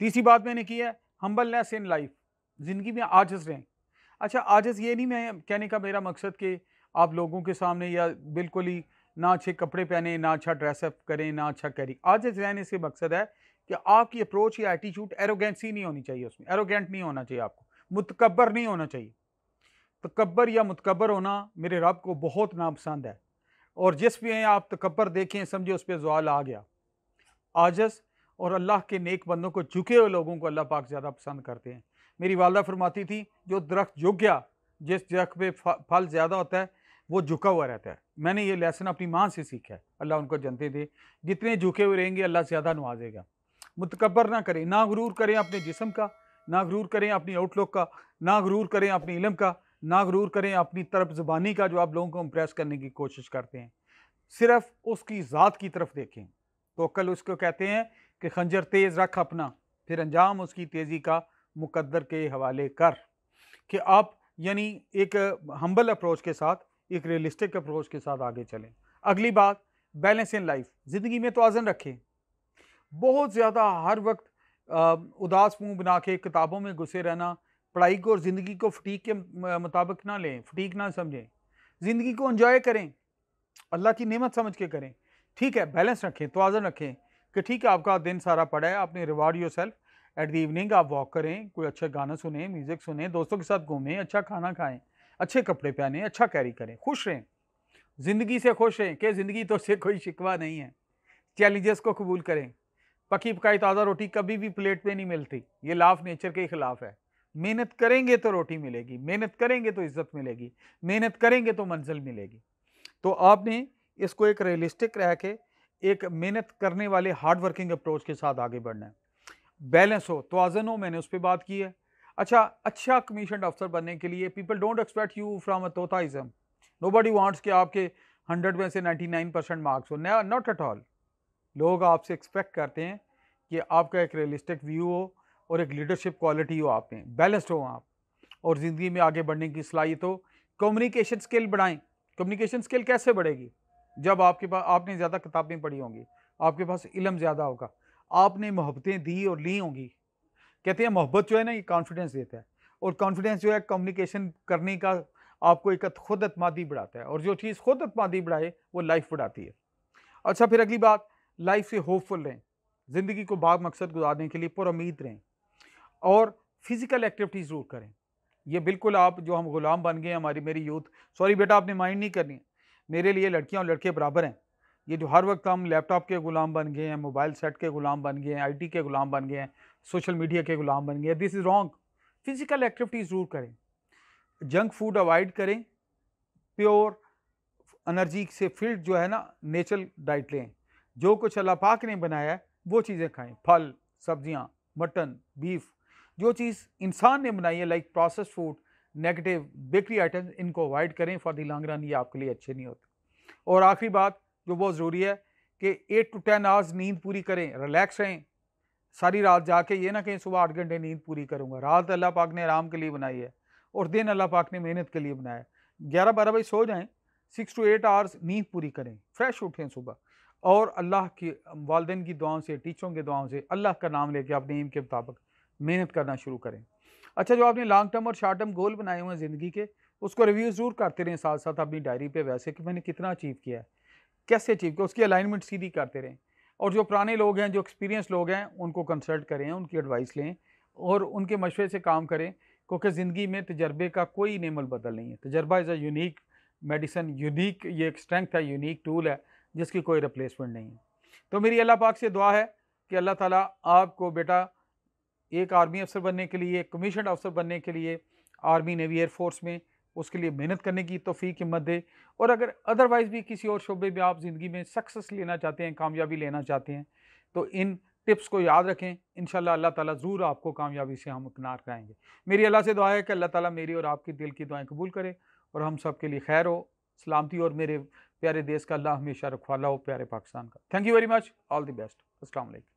तीसरी बात मैंने की है हम्बलनेस इन लाइफ ज़िंदगी में आजस रहें अच्छा आजस ये नहीं मैं कहने का मेरा मकसद कि आप लोगों के सामने या बिल्कुल ही ना अच्छे कपड़े पहने ना अच्छा ड्रेसअप करें ना अच्छा कैरी आजस रहने से मकसद है कि आपकी अप्रोच या एटीट्यूड एरोगेंसी नहीं होनी चाहिए उसमें एरोगेंट नहीं होना चाहिए आपको मुतकबर नहीं होना चाहिए तकबर या मुतकबर होना मेरे रब को बहुत नापसंद है और जिस हैं आप तकबर देखें समझे उस पर जवाल आ गया आजस और अल्लाह के नेक बंदों को झुके हुए लोगों को अल्लाह पाक ज़्यादा पसंद करते हैं मेरी वालदा फरमाती थी जो दरख्त झुक गया जिस दरख्त पे फल ज़्यादा होता है वो झुका हुआ रहता है मैंने ये लेसन अपनी माँ से सीखा है अल्लाह उनको जनते दे जितने झुके हुए रहेंगे अल्लाह ज़्यादा नवाजेगा मुतकबर ना करें ना गुरूर करें अपने जिसम का ना गुरूर करें अपनी आउटलुक का ना गुरूर करें अपने इलम का ना गुरूर करें अपनी तरफ ज़बानी का जो आप लोगों को इम्प्रेस करने की कोशिश करते हैं सिर्फ उसकी ज़ात की तरफ देखें तो कल उसको कहते हैं कि खंजर तेज़ रख अपना फिर अंजाम उसकी तेज़ी का मुकद्दर के हवाले कर कि आप यानी एक हम्बल अप्रोच के साथ एक रियलिस्टिक अप्रोच के साथ आगे चलें अगली बात बैलेंस इन लाइफ ज़िंदगी में तोज़न रखें बहुत ज़्यादा हर वक्त आ, उदास मुँह बना के किताबों में घुसे रहना पढ़ाई को और ज़िंदगी को फटीक के मुताबिक ना लें फटीक ना समझें ज़िंदगी को इन्जॉय करें अल्लाह की नेमत समझ के करें ठीक है बैलेंस रखें तोज़न रखें कि ठीक है आपका दिन सारा पड़ा है आपने reward yourself at the evening आप वॉक करें कोई अच्छा गाना सुने म्यूज़िक सुने दोस्तों के साथ घूमें अच्छा खाना खाएं अच्छे कपड़े पहने अच्छा कैरी करें खुश रहें ज़िंदगी से खुश रहें कि ज़िंदगी तो से कोई शिकवा नहीं है चैलेंजेस को कबूल करें पकी पकाई ताज़ा रोटी कभी भी प्लेट पर नहीं मिलती ये लाफ नेचर के खिलाफ है मेहनत करेंगे तो रोटी मिलेगी मेहनत करेंगे तो इज्जत मिलेगी मेहनत करेंगे तो मंजिल मिलेगी तो आपने इसको एक रियलिस्टिक रह के एक मेहनत करने वाले हार्ड वर्किंग अप्रोच के साथ आगे बढ़ना है बैलेंस हो तोज़न हो मैंने उस पर बात की है अच्छा अच्छा कमीशन अफसर बनने के लिए people don't expect you from a totalism nobody wants के आपके हंड्रेड में से नाइन्टी नाइन परसेंट मार्क्स हो नॉट एट ऑल लोग आपसे एक्सपेक्ट करते हैं कि आपका एक रियलिस्टिक व्यू हो और एक लीडरशिप क्वालिटी हो आप में बैलेंसड हो आप और ज़िंदगी में आगे बढ़ने की सलाहियत हो कम्युनिकेशन स्किल बढ़ाएं कम्युनिकेशन स्किल कैसे बढ़ेगी जब आपके पास आपने ज़्यादा किताबें पढ़ी होंगी आपके पास इलम ज़्यादा होगा आपने मोहब्बतें दी और ली होंगी कहते हैं मोहब्बत जो है ना ये कॉन्फिडेंस देता है और कॉन्फिडेंस जो है कम्युनिकेशन करने का आपको एक खुद अतमादी बढ़ाता है और जो चीज़ खुद अतमादी बढ़ाए वो लाइफ बढ़ाती है अच्छा फिर अगली बात लाइफ से होपफुल रहें ज़िंदगी को बाग मकसद गुजारने के लिए पुरीद रहें और फिज़िकल एक्टिविटीज़ ज़रूर करें ये बिल्कुल आप जो हम ग़ुलाम बन गए हमारी मेरी यूथ सॉरी बेटा आपने माइंड नहीं करनी मेरे लिए लड़कियाँ और लड़के बराबर हैं ये जो हर वक्त हम लैपटॉप के गुलाम बन गए हैं मोबाइल सेट के गुलाम बन गए हैं आईटी के गुलाम बन गए हैं सोशल मीडिया के गुलाम बन गए हैं this is wrong physical activities ज़रूर करें जंक फूड अवॉइड करें प्योर एनर्जी से फिल्ड जो है ना नेचुरल डाइट लें जो कुछ अल्लाह पाक ने बनाया है वो चीज़ें खाएँ फल सब्ज़ियाँ मटन बीफ जो चीज़ इंसान ने बनाई है like process food negative bakery items इनको अवॉइड करें फॉर दी लॉन्ग रन ये आपके लिए अच्छे नहीं होते और आखिरी बात जो बहुत ज़रूरी है कि एट टू टेन आवर्स नींद पूरी करें रिलैक्स रहें सारी रात जाके ये ना कहें सुबह आठ घंटे नींद पूरी करूँगा रात अल्लाह पाक ने आराम के लिए बनाई है और दिन अल्लाह पाक ने मेहनत के लिए बनाया ग्यारह बारह बजे सो जाएँ सिक्स टू एट आवर्स नींद पूरी करें फ्रेश उठें सुबह और अल्लाह की वालदेन की दुआओं से टीचरों की दुआओं से अल्लाह का नाम लेके अपने नीम के मुताबिक मेहनत करना शुरू करें अच्छा जो आपने लॉन्ग टर्म और शॉर्ट टर्म गोल बनाए हुए हैं ज़िंदगी के उसको रिव्यू ज़रूर करते रहें साथ साथ अपनी डायरी पे वैसे कि मैंने कितना अचीव किया है कैसे अचीव किया उसकी अलाइनमेंट सीधी करते रहें और जो पुराने लोग हैं जो एक्सपीरियंस लोग हैं उनको कंसल्ट करें उनकी एडवाइस लें और उनके मशवरे से काम करें क्योंकि ज़िंदगी में तजर्बे का कोई नेमल बदल नहीं है तजर्बा is a unique medicine unique ये एक स्ट्रेंथ है यूनिक टूल है जिसकी कोई रिप्लेसमेंट नहीं है तो मेरी अल्लाह पाक से दुआ है कि अल्लाह ताला आपको बेटा एक आर्मी अफसर बनने के लिए कमीशन अफसर बनने के लिए आर्मी नेवी एयरफोर्स में उसके लिए मेहनत करने की तोफ़ी हिम्मत दे और अगर अदरवाइज़ भी किसी और शोबे में आप ज़िंदगी में सक्सेस लेना चाहते हैं कामयाबी लेना चाहते हैं तो इन टिप्स को याद रखें इन अल्लाह ताला ज़रूर आपको कामयाबी से हम इकनार कराएँगे मेरी अल्लाह से दुआ है कि अल्लाह ताला मेरी और आपकी दिल की दुआएं कबूल करे और हम सब के लिए खैर हो सलामती और मेरे प्यारे देश का अल्लाह हमेशा रखवाला हो प्यारे पाकिस्तान का thank you very much all the best असल